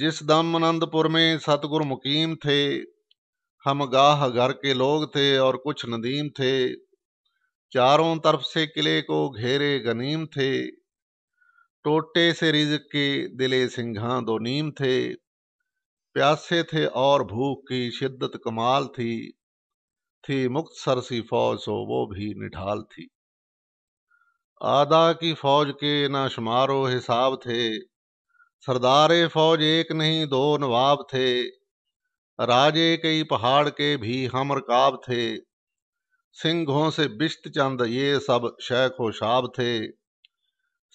جس دم نند پور میں ست مقیم تھے ہم گاہ گھر کے لوگ تھے اور کچھ ندیم تھے چاروں طرف سے قلعے کو گھیرے گنیم تھے ٹوٹے سے رزق کے دلے سنگھاں دو نیم تھے پیاسے تھے اور بھوک کی شدت کمال تھی تھی مختصر سی فوج سو وہ بھی نڈھال تھی آدھا کی فوج کے شمار و حساب تھے سردار فوج ایک نہیں دو نواب تھے راجے کئی پہاڑ کے بھی ہم رکاب تھے سنگھوں سے بشت چند یہ سب شیخ و شاب تھے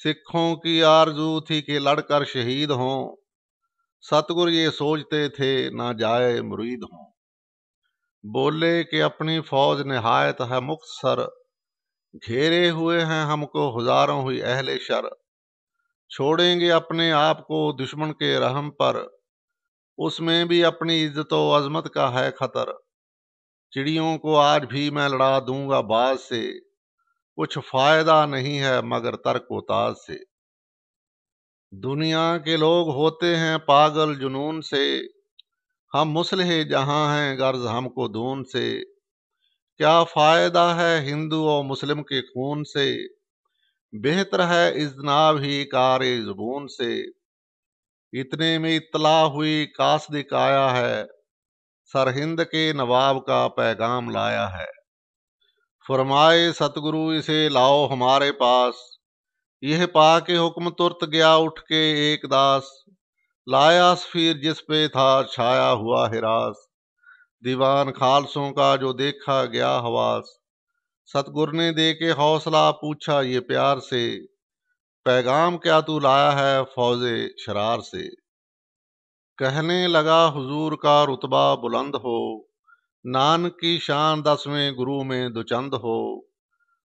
سکھوں کی آرزو تھی کہ لڑ کر شہید ہوں ستگر یہ سوچتے تھے نہ جائے مرید ہوں بولے کہ اپنی فوج نہایت ہے مختصر گھیرے ہوئے ہیں ہم کو ہزاروں ہوئی اہل شر چھوڑیں گے اپنے آپ کو دشمن کے رحم پر اس میں بھی اپنی عزت و عظمت کا ہے خطر چڑیوں کو آج بھی میں لڑا دوں گا باز سے کچھ فائدہ نہیں ہے مگر ترک و تاز سے دنیا کے لوگ ہوتے ہیں پاگل جنون سے ہم مسلح جہاں ہیں غرض ہم کو دون سے کیا فائدہ ہے ہندو اور مسلم کے خون سے بہتر ہے اجناب ہی کار زبون سے اتنے میں اطلاع ہوئی کاس دکھایا ہے سر ہند کے نواب کا پیغام لایا ہے فرمائے ست گرو اسے لاؤ ہمارے پاس یہ پا کے حکم ترت گیا اٹھ کے ایک داس لایا سفیر جس پہ تھا چھایا ہوا ہراس دیوان خالصوں کا جو دیکھا گیا حواس ستگر نے دے کے حوصلہ پوچھا یہ پیار سے پیغام کیا تو لایا ہے فوز شرار سے کہنے لگا حضور کا رتبہ بلند ہو نان کی شان دسویں گرو میں دوچند ہو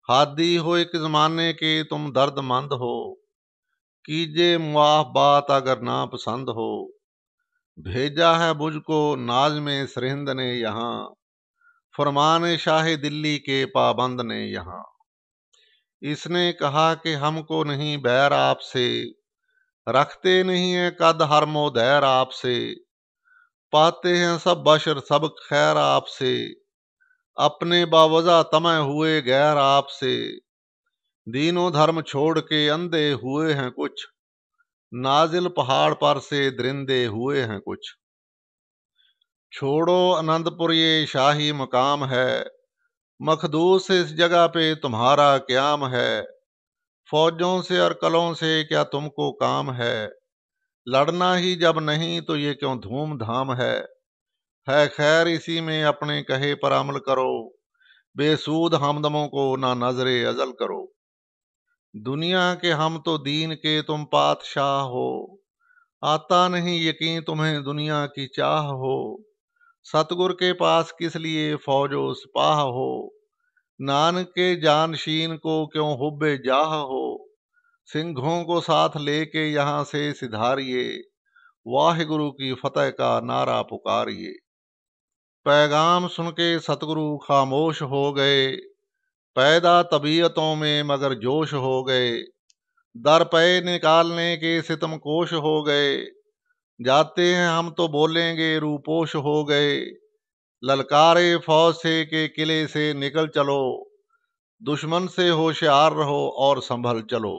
ہادی ہو ایک زمانے کے تم درد مند ہو کیجے معاف بات اگر پسند ہو بھیجا ہے بجھ کو ناز میں سرہند نے یہاں فرمان شاہ دلی کے پابند نے یہاں اس نے کہا کہ ہم کو نہیں بیر آپ سے رکھتے نہیں ہیں قد ہر و دیر آپ سے پاتے ہیں سب بشر سب خیر آپ سے اپنے باوجہ تمع ہوئے غیر آپ سے دین و دھرم چھوڑ کے اندھے ہوئے ہیں کچھ نازل پہاڑ پر سے درندے ہوئے ہیں کچھ چھوڑو انند پور یہ شاہی مقام ہے مخدوس اس جگہ پہ تمہارا قیام ہے فوجوں سے اور کلوں سے کیا تم کو کام ہے لڑنا ہی جب نہیں تو یہ کیوں دھوم دھام ہے ہے خیر اسی میں اپنے کہے پر عمل کرو بے سود ہمدموں کو نہ نظر ازل کرو دنیا کے ہم تو دین کے تم پاتشاہ ہو آتا نہیں یقین تمہیں دنیا کی چاہ ہو ستگر کے پاس کس لیے فوج و سپاہ ہو نان کے جانشین کو کیوں حب جاہ ہو سنگھوں کو ساتھ لے کے یہاں سے سدھاریے واہ گرو کی فتح کا نعرہ پکاریے پیغام سن کے ستگرو خاموش ہو گئے پیدا طبیعتوں میں مگر جوش ہو گئے در پے نکالنے کے ستم کوش ہو گئے جاتے ہیں ہم تو بولیں گے روپوش ہو گئے للکارے فوج سے کہ قلعے سے نکل چلو دشمن سے ہوشیار رہو اور سنبھل چلو